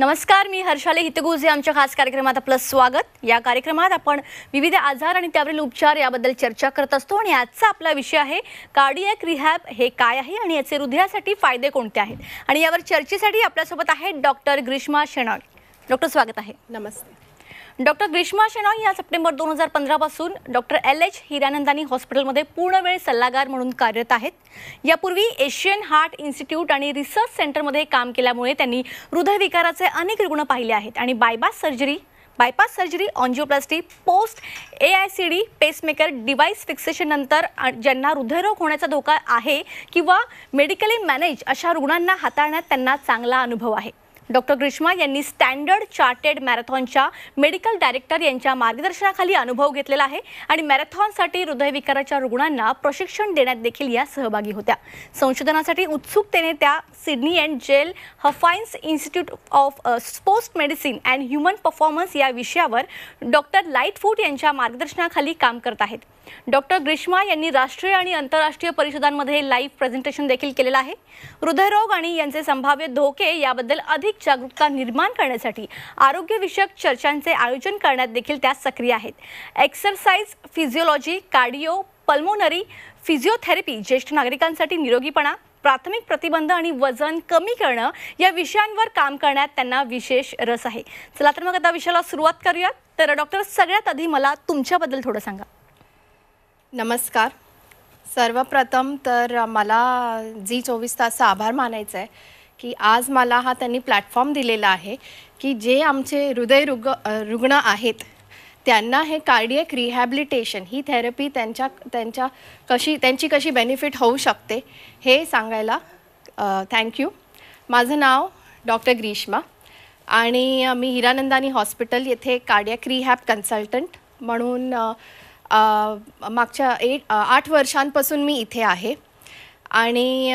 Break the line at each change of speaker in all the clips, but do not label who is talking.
नमस्कार मी हर्षाले हितगुजे आमच्या खास कार्यक्रमात आपलं स्वागत या कार्यक्रमात आपण विविध आजार आणि त्यावरील उपचार याबद्दल चर्चा करत असतो आणि आजचा आपला विषय आहे कार्डियक रिहॅब हे काय आहे आणि याचे हृदयासाठी फायदे कोणते आहेत आणि यावर चर्चेसाठी आपल्यासोबत आहेत डॉक्टर ग्रीष्मा शेणॉय डॉक्टर स्वागत आहे नमस्ते डॉक्टर ग्रीष्मा शेनॉय या सप्टेंबर दोन हजार पंधरापासून डॉक्टर एल एच हिरानंदानी हॉस्पिटलमध्ये पूर्ण वेळ सल्लागार म्हणून कार्यरत आहेत यापूर्वी एशियन हार्ट इन्स्टिट्यूट आणि रिसर्च सेंटरमध्ये काम केल्यामुळे त्यांनी हृदयविकाराचे अनेक रुग्ण पाहिले आहेत आणि bypass surgery bypass surgery angioplasty post A I C D pacemaker device नंतर ज्यांना हृदयरोग होण्याचा धोका आहे किंवा मेडिकली मॅनेज अशा रुग्णांना हाताळण्यात त्यांना चांगला अनुभव आहे डॉक्टर ग्रीष्मा यांनी स्टँडर्ड चार्टेड मॅरेथॉनच्या मेडिकल डायरेक्टर यांच्या मार्गदर्शनाखाली अनुभव घेतलेला आहे आणि मॅरेथॉनसाठी हृदयविकाराच्या रुग्णांना प्रशिक्षण देण्यात देखील या सहभागी होत्या संशोधनासाठी उत्सुकतेने त्या सिडनी अँड जेल हफाईन्स institute of sports medicine and human performance या विषयावर डॉक्टर लाईटफूट यांच्या मार्गदर्शनाखाली काम करत आहेत डॉक्टर ग्रीष्मा यांनी राष्ट्रीय आणि आंतरराष्ट्रीय परिषदांमध्ये लाईव्ह प्रेझेंटेशन देखील केलेलं आहे हृदयरोग आणि यांचे संभाव्य धोके याबद्दल अधिक जागरूकता निर्माण करण्यासाठी आरोग्यविषयक चर्चांचे आयोजन करण्यात देखील त्या सक्रिय आहेत exercise physiology cardio pulmonary physiotherapy ज्येष्ठ नागरिकांसाठी निरोगीपणा प्राथमिक प्रतिबंध आणि वजन कमी करणं या विषयांवर काम करण्यात त्यांना विशेष रस आहे चला तर मग आता विषयाला सुरुवात करूयात तर डॉक्टर सगळ्यात आधी मला तुमच्याबद्दल थोडं सांगा
नमस्कार सर्वप्रथम तर मला जी चोवीस तास आभार मानायचा आहे की आज मला हा त्यांनी प्लॅटफॉर्म दिलेला आहे की जे आमचे हृदय रुग रुग्ण आहेत त्यांना हे कार्डियक रिहॅबिलिटेशन ही थेरपी त्यांच्या त्यांच्या कशी त्यांची कशी बेनिफिट होऊ शकते हे सांगायला थँक्यू माझं नाव डॉक्टर ग्रीष्मा आणि मी हिरानंदानी हॉस्पिटल येथे कार्डियक रिहॅब कन्सल्टंट म्हणून मागच्या एट आठ वर्षांपासून मी इथे आहे आणि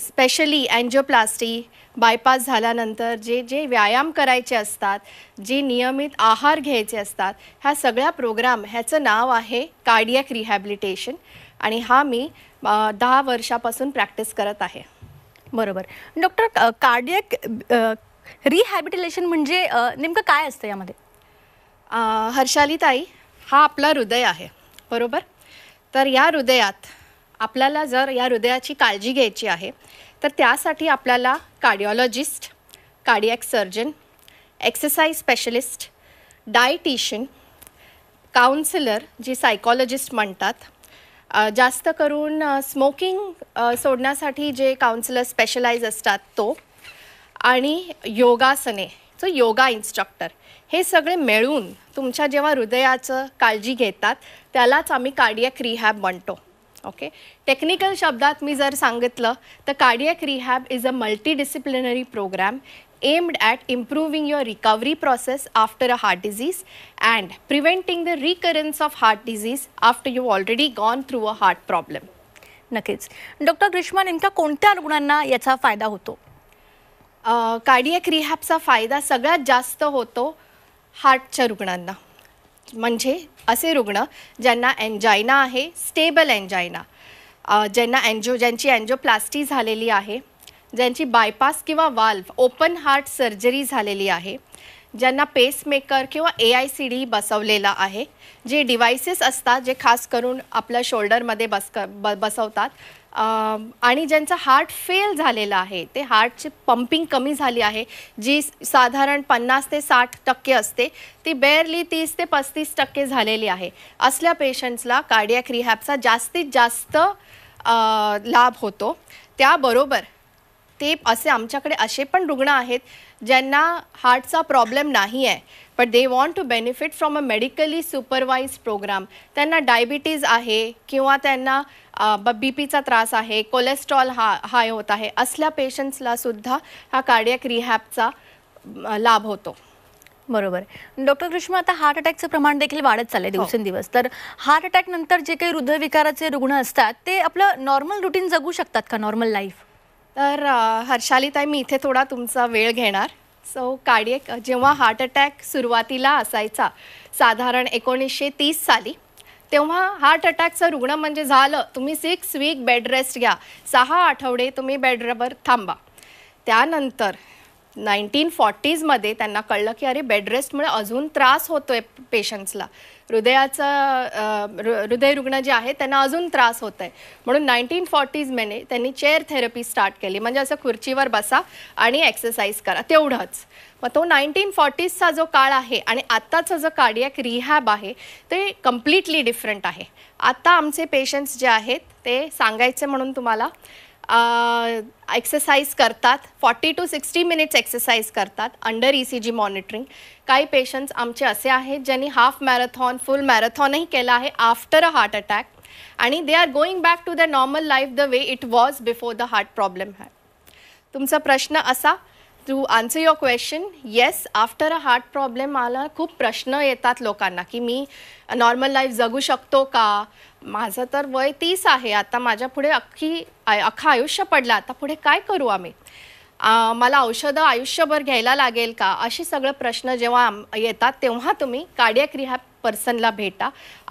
स्पेशली अँजिओप्लास्टी बायपास झाल्यानंतर जे जे व्यायाम करायचे असतात जे नियमित आहार घ्यायचे असतात ह्या सगळ्या प्रोग्राम ह्याचं नाव आहे कार्डियक रिहॅबिलिटेशन आणि हा मी दहा वर्षापासून प्रॅक्टिस करत
आहे बरोबर डॉक्टर कार्डियक रिहॅबिटेशन म्हणजे नेमकं काय असतं यामध्ये हर्षाली ताई हा आपला हृदय आहे
बरोबर तर या हृदयात आपल्याला जर या हृदयाची काळजी घ्यायची आहे तर त्यासाठी आपल्याला cardiologist cardiac surgeon exercise specialist dietitian counsellor जी सायकॉलॉजिस्ट म्हणतात जास्त करून स्मोकिंग सोडण्यासाठी जे काउन्सिलर स्पेशलाइज असतात तो आणि योगासने सो योगा इन्स्ट्रक्टर हे सगळे मिळून तुमच्या जेव्हा हृदयाचं काळजी घेतात त्यालाच आम्ही कार्डियक रिहॅब म्हणतो ओके टेक्निकल शब्दात मी जर सांगितलं तर cardiac rehab is a multidisciplinary programme aimed at improving your recovery process after a heart disease and preventing the recurrence of heart disease after you already gone through a heart problem नक्कीच doctor Grishma नेमका कोणत्या रुग्णांना याचा फायदा होतो cardiac रिहॅबचा फायदा सगळ्यात जास्त होतो हार्टच्या रुग्णांना म्हणजे असे रुग्ण ज्यांना एन्जायना आहे स्टेबल एन्जायना ज्यांना एन्जो ज्यांची एन्जोप्लास्टी झालेली आहे ज्यांची बायपास किंवा वाल्व ओपन हार्ट सर्जरी झालेली आहे ज्यांना पेसमेकर किंवा ए आय सी डी बसवलेला आहे जे डिव्हायसेस असतात जे खास करून आपल्या शोल्डरमध्ये बसक ब बसवतात आणि ज्यांचं हार्ट फेल झालेलं आहे ते हार्टची पंपिंग कमी झाली आहे जी साधारण पन्नास ते साठ टक्के असते ती बेअरली तीस ते पस्तीस टक्के झालेली आहे असल्या पेशंट्सला कार्डियाक रिहॅबचा जास्तीत जास्त लाभ होतो त्याबरोबर ते असे आमच्याकडे असे पण रुग्ण आहेत ज्यांना हार्टचा प्रॉब्लेम नाही आहे but they want to benefit from a medically supervise programme त्यांना डायबिटीज आहे किंवा त्यांना बी पीचा त्रास आहे कोलेस्ट्रॉल हा हाय होत आहे असल्या पेशंट्सला सुद्धा हा कार्डियक रिहॅबचा लाभ होतो
बरोबर डॉक्टर कृष्ण आता हार्ट अटॅकचं प्रमाण देखील वाढत चाललंय हो. दिवसेंदिवस तर हार्ट अटॅक नंतर जे काही हृदयविकाराचे रुग्ण असतात ते आपलं नॉर्मल रुटीन जगू शकतात का नॉर्मल लाईफ
तर हर्षालीताई मी इथे थोडा तुमचा वेळ घेणार सो कार्डियक जेव्हा हार्ट अटॅक सुरुवातीला असायचा साधारण एकोणीसशे तीस साली तेव्हा हार्ट अटॅकचं रुग्ण म्हणजे झालं तुम्ही सिक्स वीक बेड रेस्ट घ्या सहा आठवडे तुम्ही बेडवर थांबा त्यानंतर नाईन्टीन फॉर्टीजमध्ये त्यांना कळलं की अरे बेड रेस्टमुळे अजून त्रास होतोय पेशंट्सला हृदयाचा हृदय रुग्ण जे आहे त्यांना अजून त्रास होत आहे म्हणून नाईन्टीन फॉर्टीजमध्ये त्यांनी चेअर थेरपी स्टार्ट केली म्हणजे असं खुर्चीवर बसा आणि एक्सरसाइज करा तेवढंच मग तो नाईन्टीन फॉर्टीजचा जो काळ आहे आणि आत्ताचा जो कार्डियक रिहॅब आहे ते कम्प्लिटली डिफरंट आहे आत्ता आमचे पेशंट्स जे आहेत ते सांगायचे म्हणून तुम्हाला एक्सरसाइज करतात forty to sixty minutes exercise करतात under E C G monitoring काही पेशंट्स आमचे असे आहेत ज्यांनी हाफ मॅरेथॉन फुल मॅरेथॉनही केलं आहे आफ्टर अ हार्ट अटॅक आणि they are going back to the normal life the way it was before the heart problem है तुमचा प्रश्न असा to answer your question yes after a heart problem मला खूप प्रश्न येतात लोकांना की मी नॉर्मल लाईफ जगू शकतो का माझं तर वय तीस आहे आता माझ्यापुढे पुढे अख्खी अख्खं आयुष्य पडलं आता पुढे काय करू आम्ही मला औषधं आयुष्यभर घ्यायला लागेल का असे सगळे प्रश्न जेव्हा येतात तेव्हा तुम्ही कार्डियक रिहॅब पर्सनला भेटा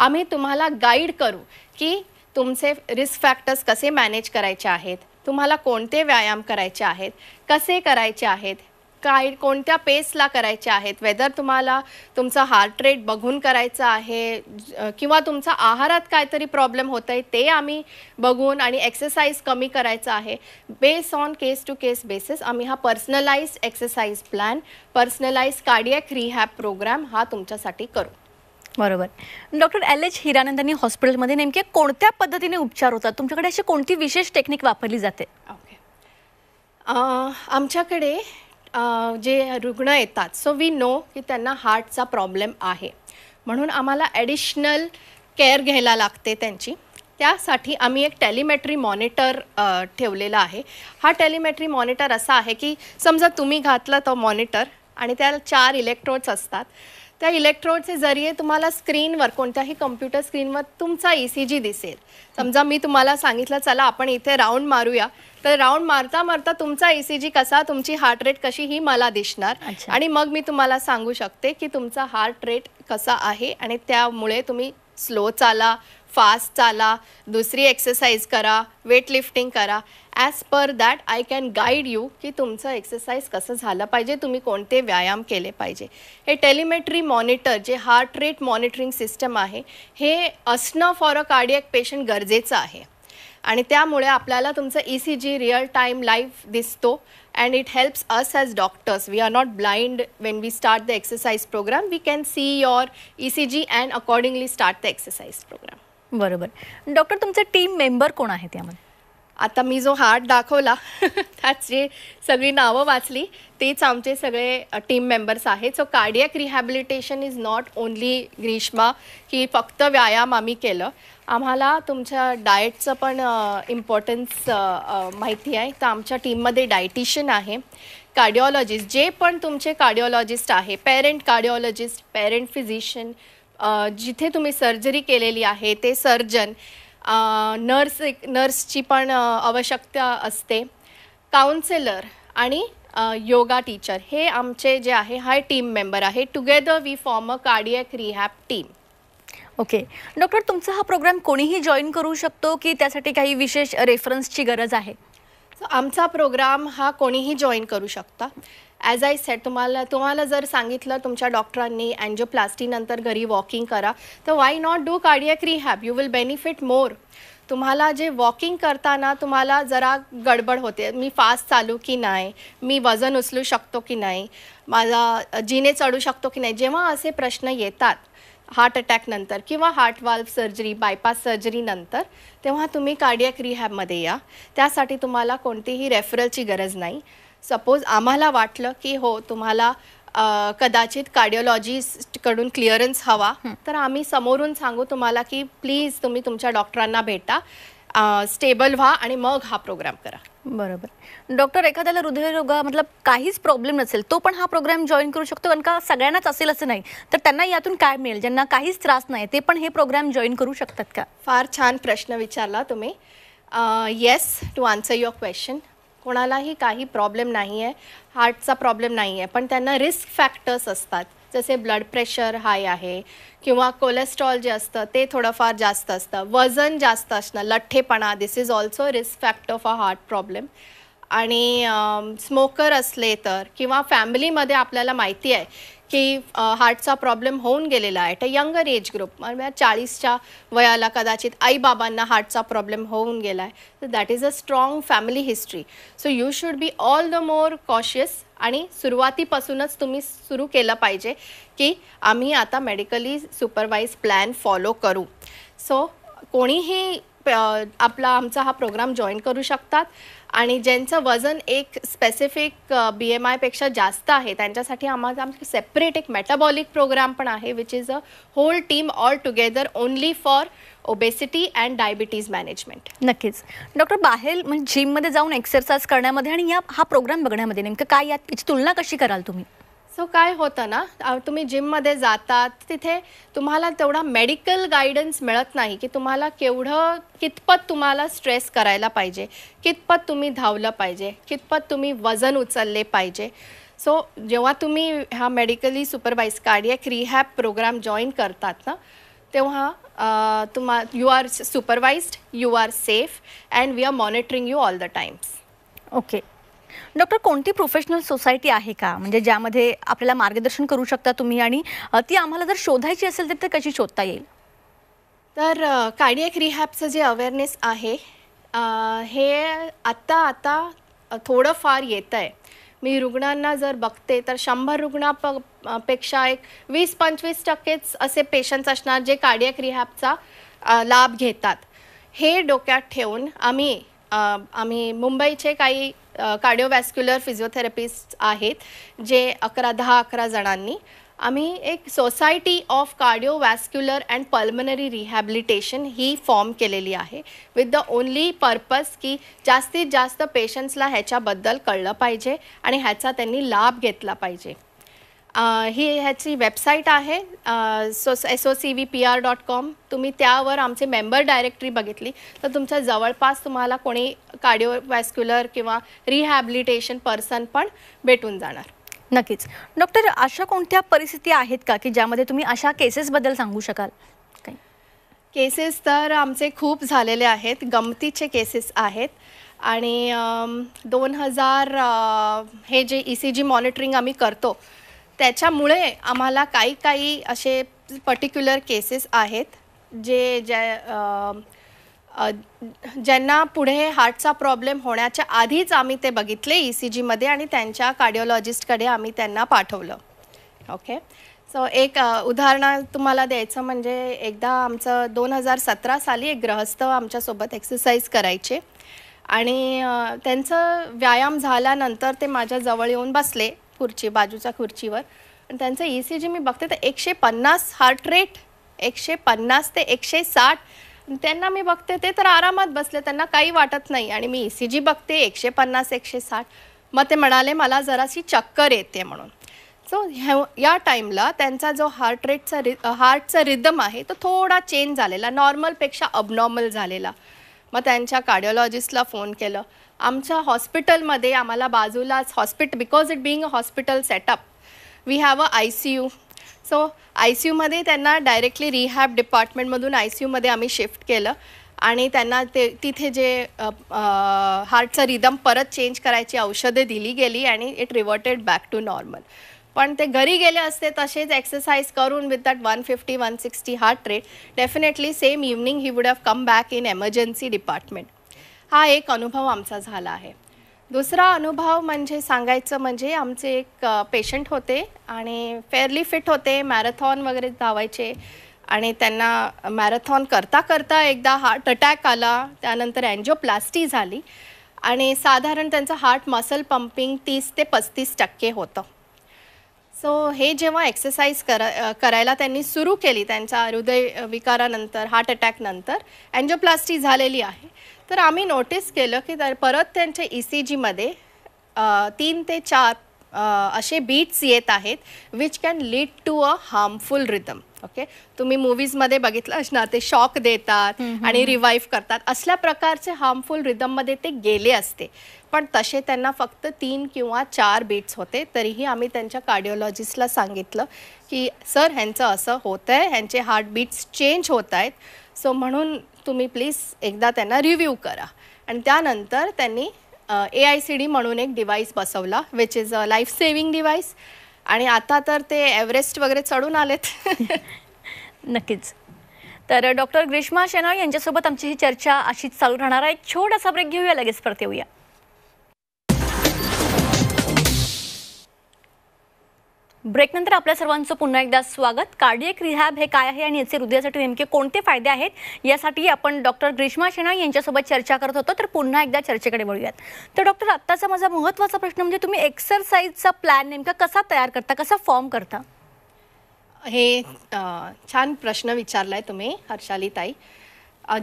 आम्ही तुम्हाला गाईड करू की तुमचे रिस्क फॅक्टर्स कसे मॅनेज करायचे आहेत तुम्हाला कोणते व्यायाम करायचे आहेत कसे करायचे आहेत काय कोणत्या पेसला करायचे आहेत वेदर तुम्हाला तुमचा हार्ट रेट बघून करायचा आहे किंवा तुमचा आहारात काहीतरी प्रॉब्लेम होत आहे ते आम्ही बघून आणि एक्सरसाइज कमी करायचं आहे base on case to case basis आम्ही हा personalize exercise plan personalize
cardiac rehab programme हा तुमच्यासाठी करू बरोबर डॉक्टर एल एच हिरानंदानी हॉस्पिटलमध्ये नेमके कोणत्या पद्धतीने उपचार होतात तुमच्याकडे अशी कोणती विशेष टेक्निक वापरली जाते ओके
आमच्याकडे जे रुग्ण येतात सो वी नो की त्यांना हार्टचा प्रॉब्लेम आहे म्हणून आम्हाला ॲडिशनल केअर घ्यायला लागते त्यांची त्यासाठी आम्ही एक टेलिमेट्री मॉनिटर ठेवलेला आहे हा टेलिमेट्री मॉनिटर असा आहे की समजा तुम्ही घातला तो मॉनिटर आणि त्याला चार इलेक्ट्रोड्स असतात त्या इलेक्ट्रोडचे जरिये तुम्हाला स्क्रीनवर कोणत्याही कम्प्युटर स्क्रीनवर तुमचा ई सी जी दिसेल समजा मी तुम्हाला सांगितलं चला आपण इथे राऊंड मारूया तर राऊंड मारता मारता तुमचा ई सी जी कसा तुमची हार्ट रेट कशी ही मला दिसणार आणि मग मी तुम्हाला सांगू शकते की तुमचा हार्ट रेट कसा आहे आणि त्यामुळे तुम्ही स्लो चाला फास्ट चाला दुसरी एक्सरसाइज करा वेट लिफ्टिंग करा as per that I can guide you की तुमचं एक्सरसाइज कसं झालं पाहिजे तुम्ही कोणते व्यायाम केले पाहिजे हे टेलिमेट्री मॉनिटर जे हार्ट रेट मॉनिटरिंग सिस्टम आहे हे असणं फॉर अ कार्डियक पेशंट गरजेचं आहे आणि त्यामुळे आपल्याला तुमचं E C G real time life दिसतो and it helps us as doctors we are not blind when we start the exercise programme we can see your E C G and accordingly start the exercise programme
बरोबर doctor तुमचे team member कोण आहेत यामध्ये आता मी जो heart दाखवला
त्याचे सगळी नावं वाचली तेच आमचे सगळे टीम मेंबर्स आहेत so cardiac rehabilitation is not only ग्रीष्मा की फक्त व्यायाम आम्ही केलं आम्हाला तुमच्या डाएटचं पण इम्पॉर्टन्स माहिती आहे तर आमच्या टीममध्ये डायटिशियन आहे कार्डिओलॉजिस्ट जे पण तुमचे कार्डिओलॉजिस्ट आहे पेरेंट कार्डिओलॉजिस्ट पेरेंट फिजिशियन जिथे तुम्ही सर्जरी केलेली आहे ते सर्जन नर्स नर्सची पण आवश्यकता असते काउन्सिलर आणि योगा टीचर हे आमचे जे आहे हा टीम मेंबर आहे together we form a cardiac rehab team okay doctor तुमचा हा प्रोग्राम कोणीही जॉईन करू शकतो की त्यासाठी काही विशेष रेफरन्सची गरज आहे आमचा प्रोग्राम हा कोणीही जॉईन करू शकता ॲज आय सेट तुम्हाला तुम्हाला जर सांगितलं तुमच्या डॉक्टरांनी अँजिओप्लास्टीनंतर घरी वॉकिंग करा तर why not do cardiac rehab you will benefit more तुम्हाला जे वॉकिंग करताना तुम्हाला जरा गडबड होते मी फास्ट चालू की नाही मी वजन उचलू शकतो की नाही माझा जिने चढू शकतो की नाही जेव्हा असे प्रश्न येतात हार्ट अटॅकनंतर किंवा हार्ट वाल्व सर्जरी बायपास सर्जरीनंतर तेव्हा तुम्ही कार्डियक रिहॅबमध्ये या त्यासाठी तुम्हाला कोणतीही रेफरलची गरज नाही सपोज आम्हाला वाटलं की हो तुम्हाला कदाचित कार्डिओलॉजिस्टकडून क्लिअरन्स हवा तर आम्ही समोरून सांगू तुम्हाला की प्लीज तुम्ही तुमच्या डॉक्टरांना भेटा स्टेबल व्हा आणि मग हा प्रोग्राम करा
बरोबर डॉक्टर एखाद्याला हृदयरोगा मतलब काहीच प्रॉब्लेम नसेल तो पण हा प्रोग्राम जॉईन करू शकतो कारण का सगळ्यांनाच असेल असं नाही तर त्यांना यातून काय मिळेल ज्यांना काहीच त्रास नाही ते पण हे प्रोग्राम जॉईन करू शकतात का फार छान प्रश्न विचारला तुम्ही yes to answer your question
कोणालाही काही प्रॉब्लेम नाही आहे हार्टचा प्रॉब्लेम नाही आहे पण त्यांना रिस्क फॅक्टर्स असतात जसे ब्लड प्रेशर हाय आहे किंवा कोलेस्ट्रॉल जे असतं ते थोडंफार जास्त असतं वजन जास्त असणं लठ्ठेपणा this is also risk factor for heart problem आणि स्मोकर असले तर किंवा फॅमिलीमध्ये आपल्याला माहिती आहे की हार्टचा प्रॉब्लेम होऊन गेलेला आहे अ यंगर एज ग्रुप म्हणजे चाळीसच्या वयाला कदाचित आईबाबांना हार्टचा प्रॉब्लेम होऊन गेला आहे तर that is a strong family history so you should be all the more cautious आणि सुरुवातीपासूनच तुम्ही सुरू केलं पाहिजे की आम्ही आता मेडिकली सुपरवाईज प्लॅन फॉलो करू सो कोणीही आपला आमचा हा प्रोग्राम जॉईन करू शकतात आणि ज्यांचं वजन एक स्पेसिफिक बी एम आयपेक्षा जास्त आहे त्यांच्यासाठी आम्हाला आमचं सेपरेट एक मेटाबॉलिक प्रोग्राम पण आहे which is a whole team all together only for obesity and diabetes management
नक्कीच डॉक्टर बाहेर म्हणजे जिममध्ये जाऊन एक्सरसाइज करण्यामध्ये आणि या हा प्रोग्राम बघण्यामध्ये नेमकं काय यात याची तुलना कशी कराल तुम्ही सो काय होतं
ना तुम्ही जिममध्ये जातात तिथे तुम्हाला तेवढा मेडिकल गायडन्स मिळत नाही की तुम्हाला केवढं कितपत तुम्हाला स्ट्रेस करायला पाहिजे कितपत तुम्ही धावलं पाहिजे कितपत तुम्ही वजन उचलले पाहिजे सो जेव्हा तुम्ही हा medically supervise cardiac rehab programme join करतात ना तेव्हा तुम्हा you are supervised you are safe and we are monitoring you all the times
okay doctor कोणती प्रोफेशनल सोसायटी आहे का म्हणजे ज्यामध्ये आपल्याला मार्गदर्शन करू शकता तुम्ही आणि ती आम्हाला जर शोधायची असेल तर ते कशी शोधता येईल तर
कार्डियक रिहॅबचं जे अवेअरनेस आहे हे आत्ता आता थोडंफार येतं आहे मी रुग्णांना जर बघते तर शंभर रुग्णा प पेक्षा एक वीस पंचवीस टक्केच असे पेशंट्स असणार जे कार्डियक रिहॅबचा लाभ घेतात हे डोक्यात ठेवून आम्ही आम्ही मुंबईचे काही कार्डिओवॅस्क्युलर फिजिओथेरपिस्ट आहेत जे अकरा दहा अकरा जणांनी आम्ही एक society of cardiovascular and pulmonary rehabilitation ही फॉर्म केलेली आहे विथ द ओन्ली पर्पज की जास्तीत जास्त पेशंट्सला ह्याच्याबद्दल कळलं पाहिजे आणि ह्याचा त्यांनी लाभ घेतला पाहिजे ही ह्याची वेबसाईट आहे so S O C V P R dot com तुम्ही त्यावर आमचे मेंबर डायरेक्टरी बघितली तर तुमच्या जवळपास तुम्हाला कोणी कार्डिओवॅस्क्युलर किंवा रिहॅबिलिटेशन पर्सन पण भेटून जाणार
नक्कीच डॉक्टर अशा कोणत्या परिस्थिती आहेत का की ज्यामध्ये तुम्ही अशा केसेसबद्दल सांगू शकाल
केसेस तर आमचे खूप झालेले आहेत गमतीचे केसेस आहेत आणि दोन हजार हे जे ई सी जी मॉनिटरिंग आम्ही करतो त्याच्यामुळे आम्हाला काही काही असे पर्टिक्युलर केसेस आहेत जे ज्या ज्यांना पुढे हार्टचा प्रॉब्लेम होण्याच्या आधीच आम्ही ते बघितले ई e सी जीमध्ये आणि त्यांच्या कार्डिओलॉजिस्टकडे आम्ही त्यांना पाठवलं ओके सो एक उदाहरण तुम्हाला द्यायचं म्हणजे एकदा आमचं दोन हजार सतरा साली एक ग्रहस्थ आमच्यासोबत एक्सरसाइज करायचे आणि त्यांचं व्यायाम झाल्यानंतर ते माझ्याजवळ येऊन बसले खुर्ची बाजूच्या खुर्चीवर आणि त्यांचं ई सी जी मी बघते तर एकशे पन्नास हार्ट रेट एकशे पन्नास ते एकशे साठ त्यांना मी बघते ते तर आरामात बसले त्यांना काही वाटत नाही आणि मी ई सी जी बघते एकशे पन्नास एकशे साठ मग ते म्हणाले मला जराशी चक्कर येते म्हणून सो ह्या या टाईमला त्यांचा जो हार्ट रेटचा रि हार्टचा रिदम आहे तो थोडा चेंज झालेला नॉर्मलपेक्षा अबनॉर्मल झालेला मग त्यांच्या कार्डिओलॉजिस्टला फोन केलं आमच्या हॉस्पिटलमध्ये आम्हाला बाजूलाच hospital because it being a hospital setup we have a I C U so I C यूमध्ये त्यांना डायरेक्टली रिहॅब डिपार्टमेंटमधून आय सी यूमध्ये आम्ही शिफ्ट केलं आणि त्यांना ते तिथे जे हार्टचं रिदम परत चेंज करायची औषधे दिली गेली आणि it reverted back to normal पण ते घरी गेले असते तसेच एक्सरसाइज करून with that one fifty one sixty heart rate definitely same evening he would have come back in emergency department हा एक अनुभव आमचा झाला आहे दुसरा अनुभव म्हणजे सांगायचं म्हणजे आमचे एक पेशंट होते आणि फेअरली फिट होते मॅरेथॉन वगैरे धावायचे आणि त्यांना मॅरेथॉन करता करता एकदा हार्ट अटॅक आला त्यानंतर अँजिओप्लास्टी झाली आणि साधारण त्यांचं हार्ट मसल पंपिंग तीस ते पस्तीस टक्के होतं सो हे जेव्हा एक्सरसाइज करा करायला त्यांनी सुरू केली त्यांच्या हृदय विकारानंतर हार्ट अटॅकनंतर अँजोप्लास्टी झालेली आहे तर आम्ही नोटीस केलं की परत त्यांच्या ई e सी जीमध्ये तीन ते चार असे बीट्स येत आहेत which can lead to a harmful rhythm okay तुम्ही मूवीजमध्ये बघितलं असणार ते शॉक देतात आणि रिवाईव्ह करतात असल्या प्रकारचे हार्मफुल रिदममध्ये ते गेले असते पण तसे त्यांना फक्त तीन किंवा चार बीट्स होते तरीही आम्ही त्यांच्या कार्डिओलॉजिस्टला सांगितलं की सर ह्यांचं असं होतं आहे ह्यांचे बीट्स चेंज होत आहेत सो म्हणून तुम्ही प्लीज एकदा त्यांना रिव्ह्यू करा आणि त्यानंतर त्यांनी ए आय सी डी म्हणून एक डिव्हाइस बसवला which is a life saving device आणि आता तर ते
एव्हरेस्ट वगैरे चढून आलेत नक्कीच तर डॉक्टर ग्रीष्मा शेनाळ यांच्यासोबत आमची ही चर्चा अशीच चालू राहणार आहे छोटासा ब्रेक घेऊया लगेच परत येऊया ब्रेकनंतर आपल्या सर्वांचं पुन्हा एकदा स्वागत कार्डियक रिहॅब हे काय आहे आणि याचे हृदयासाठी नेमके कोणते फायदे आहेत यासाठी आपण डॉक्टर ग्रीष्मा शेणा यांच्यासोबत चर्चा करत होतो तर पुन्हा एकदा चर्चेकडे वळूयात तर डॉक्टर आत्ताचा माझा महत्त्वाचा प्रश्न म्हणजे तुम्ही एक्सरसाइजचा प्लॅन नेमका कसा तयार करता कसा फॉर्म करता हे छान प्रश्न विचारलाय तुम्ही हर्षाली ताई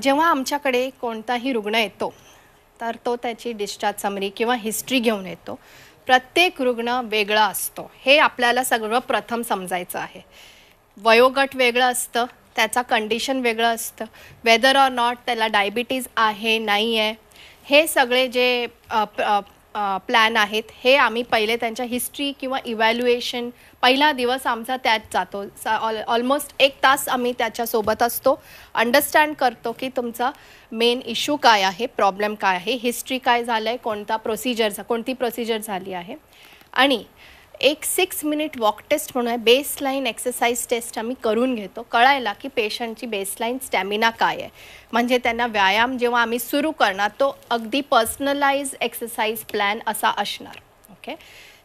जेव्हा आमच्याकडे कोणताही रुग्ण येतो तर तो त्याची डिस्चार्ज समरी किंवा हिस्ट्री घेऊन येतो प्रत्येक रुग्ण वेगळा असतो हे आपल्याला प्रथम समजायचं आहे वयोगट वेगळं असतं त्याचा कंडिशन वेगळं असतं वेदर ऑर नॉट त्याला डायबिटीज आहे नाही आहे हे सगळे जे प्लॅन आहेत हे आम्ही पहिले त्यांच्या हिस्ट्री किंवा इव्हॅल्युएशन पहिला दिवस आमचा त्यात जातो ऑल ऑलमोस्ट एक तास आम्ही त्याच्यासोबत असतो अंडरस्टँड करतो की तुमचा मेन इश्यू काय आहे प्रॉब्लेम काय आहे हिस्ट्री काय झालं आहे कोणता प्रोसिजर कोणती प्रोसिजर झाली आहे आणि एक सिक्स मिनिट वॉक टेस्ट म्हणून आहे बेसलाईन एक्सरसाइज टेस्ट आम्ही करून घेतो कळायला की पेशंटची बेसलाईन स्टॅमिना काय आहे म्हणजे त्यांना व्यायाम जेव्हा आम्ही सुरू करणार तो अगदी पर्सनलाइज एक्सरसाइज प्लॅन असा असणार ओके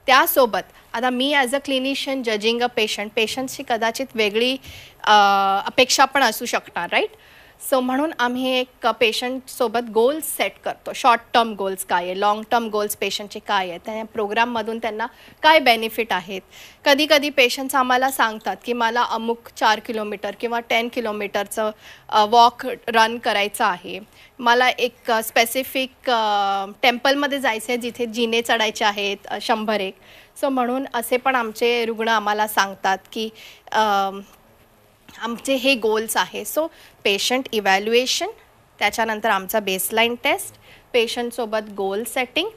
त्यासोबत आता मी as a clinician judging a patient पेशंटची कदाचित वेगळी अपेक्षा पण असू शकणार राईट सो म्हणून आम्ही एक पेशंटसोबत गोल्स सेट करतो शॉर्ट टर्म गोल्स काय आहे लॉंग टर्म गोल्स पेशंटचे काय आहे त्या प्रोग्राममधून त्यांना काय बेनिफिट आहेत कधी कधी पेशंट्स आम्हाला सांगतात की मला अमुक चार किलोमीटर किंवा टेन किलोमीटरचं वॉक रन करायचं आहे मला एक स्पेसिफिक टेम्पलमध्ये जायचं आहे जिथे जिने चढायचे आहेत शंभर एक सो म्हणून असे पण आमचे रुग्ण आम्हाला सांगतात की आमचे हे गोल्स आहे सो पेशंट इव्हॅल्युएशन त्याच्यानंतर आमचा बेसलाईन टेस्ट पेशंटसोबत गोल सेटिंग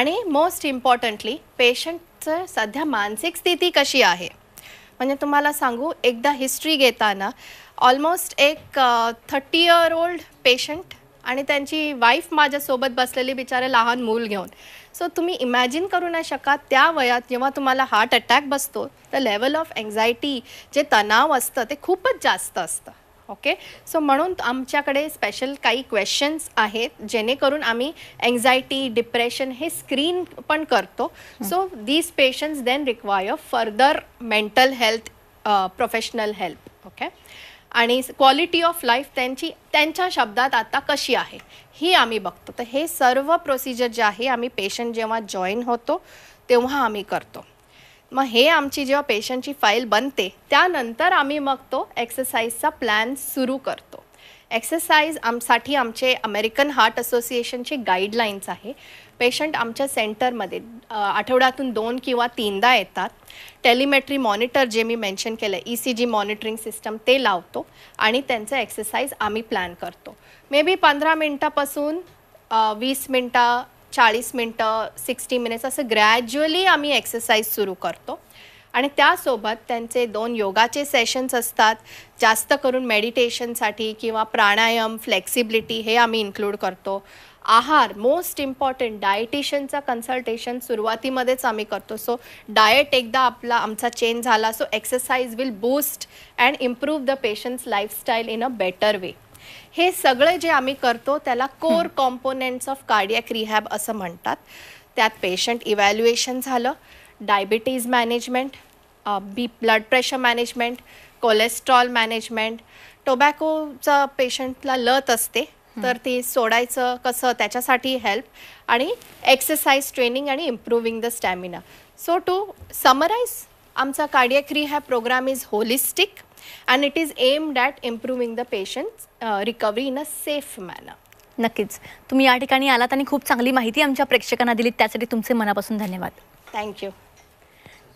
आणि मोस्ट इम्पॉर्टंटली पेशंटचं सध्या मानसिक स्थिती कशी आहे म्हणजे तुम्हाला सांगू एकदा हिस्ट्री घेताना ऑलमोस्ट एक थर्टी इयर ओल्ड पेशंट आणि त्यांची वाईफ माझ्यासोबत बसलेली बिचारे लहान मूल घेऊन सो तुम्ही इमॅजिन करू नाही शका त्या वयात जेव्हा तुम्हाला हार्ट अटॅक बसतो तर लेवल ऑफ एन्झायटी जे तणाव असतं ते खूपच जास्त असतं ओके सो म्हणून आमच्याकडे स्पेशल काही क्वेश्चन्स आहेत जेणेकरून आम्ही एन्झायटी डिप्रेशन हे स्क्रीन पण करतो so these patients then require further mental health professional help okay आणि क्वालिटी ऑफ लाईफ त्यांची त्यांच्या शब्दात आता कशी आहे ही आम्ही बघतो तर हे सर्व प्रोसिजर जे आहे आम्ही पेशंट जेव्हा जॉईन होतो तेव्हा आम्ही करतो मग हे आमची जेव्हा पेशंटची फाईल बनते त्यानंतर आम्ही मग तो एक्सरसाइजचा प्लॅन सुरू करतो एक्सरसाइज आमसाठी आमचे अमेरिकन हार्ट असोसिएशनचे गाईडलाईन्स आहे पेशंट आमच्या सेंटरमध्ये आठवड्यातून दोन किंवा तीनदा येतात टेलिमेट्री मॉनिटर जे मी मेन्शन केलं E C G monitoring system ते लावतो आणि त्यांचं एक्सरसाइज आम्ही प्लॅन करतो मे बी पंधरा मिनटापासून वीस मिनटं चाळीस मिनटं सिक्स्टी मिनिट्स असं ग्रॅज्युअली आम्ही एक्सरसाइज सुरू करतो आणि त्यासोबत त्यांचे दोन योगाचे सेशन्स असतात जास्त करून मेडिटेशनसाठी किंवा प्राणायाम फ्लेक्सिबिलिटी हे आम्ही इन्क्लूड करतो आहार मोस्ट इम्पॉर्टंट डायटिशनचा कन्सल्टेशन सुरुवातीमध्येच आम्ही करतो सो डाएट एकदा आपला आमचा चेंज झाला so exercise will boost and improve the patients lifestyle in a better way हे सगळं जे आम्ही करतो त्याला core components of cardiac rehab असं म्हणतात त्यात पेशंट इव्हॅल्युएशन झालं diabetes management B blood pressure management cholesterol management टोबॅकोचा पेशंटला लत असते तर ती सोडायचं कसं त्याच्यासाठी हेल्प आणि एक्सरसाइज ट्रेनिंग आणि improving the stamina so to summarise आमचा cardiac rehab programme is holistic and it is aimed at improving the patient recovery
in a safe manner नक्कीच तुम्ही या ठिकाणी आलात आणि खूप चांगली माहिती आमच्या प्रेक्षकांना दिलीत त्यासाठी तुमचे मनापासून धन्यवाद थँक्यू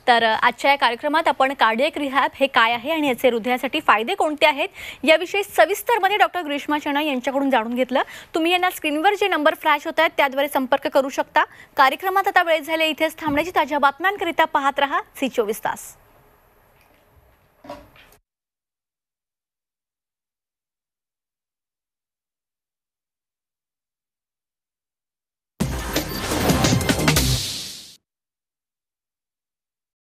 तर आजच्या या कार्यक्रमात आपण कार्डियक रिहॅब हे काय आहे आणि याचे हृदयासाठी फायदे कोणते आहेत याविषयी सविस्तरमध्ये डॉक्टर ग्रीष्मा चणा यांच्याकडून जाणून घेतलं तुम्ही यांना स्क्रीनवर जे नंबर फ्लॅश होत आहेत त्याद्वारे संपर्क करू शकता कार्यक्रमात आता वेळ झाले इथेच थांबण्याची ताज्या बातम्यांकरिता पाहत राहा सी चोवीस तास